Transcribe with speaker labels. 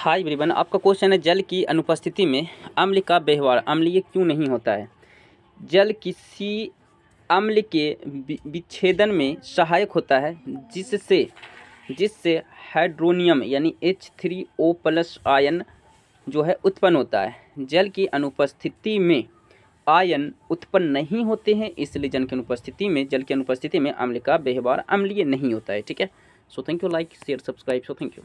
Speaker 1: हाय ब्रिवन आपका क्वेश्चन है जल की अनुपस्थिति में अम्ल का व्यवहार अम्लीय क्यों नहीं होता है जल किसी अम्ल के विच्छेदन में सहायक होता है जिससे जिससे हाइड्रोनियम यानी H three O plus ion जो है उत्पन्न होता है जल की अनुपस्थिति में आयन उत्पन्न नहीं होते हैं इसलिए जल की अनुपस्थिति में जल की अनुपस्थिति में अम्ल का व्यवहार अम्लीय नहीं होता है ठीक है so thank you like share subscribe so thank you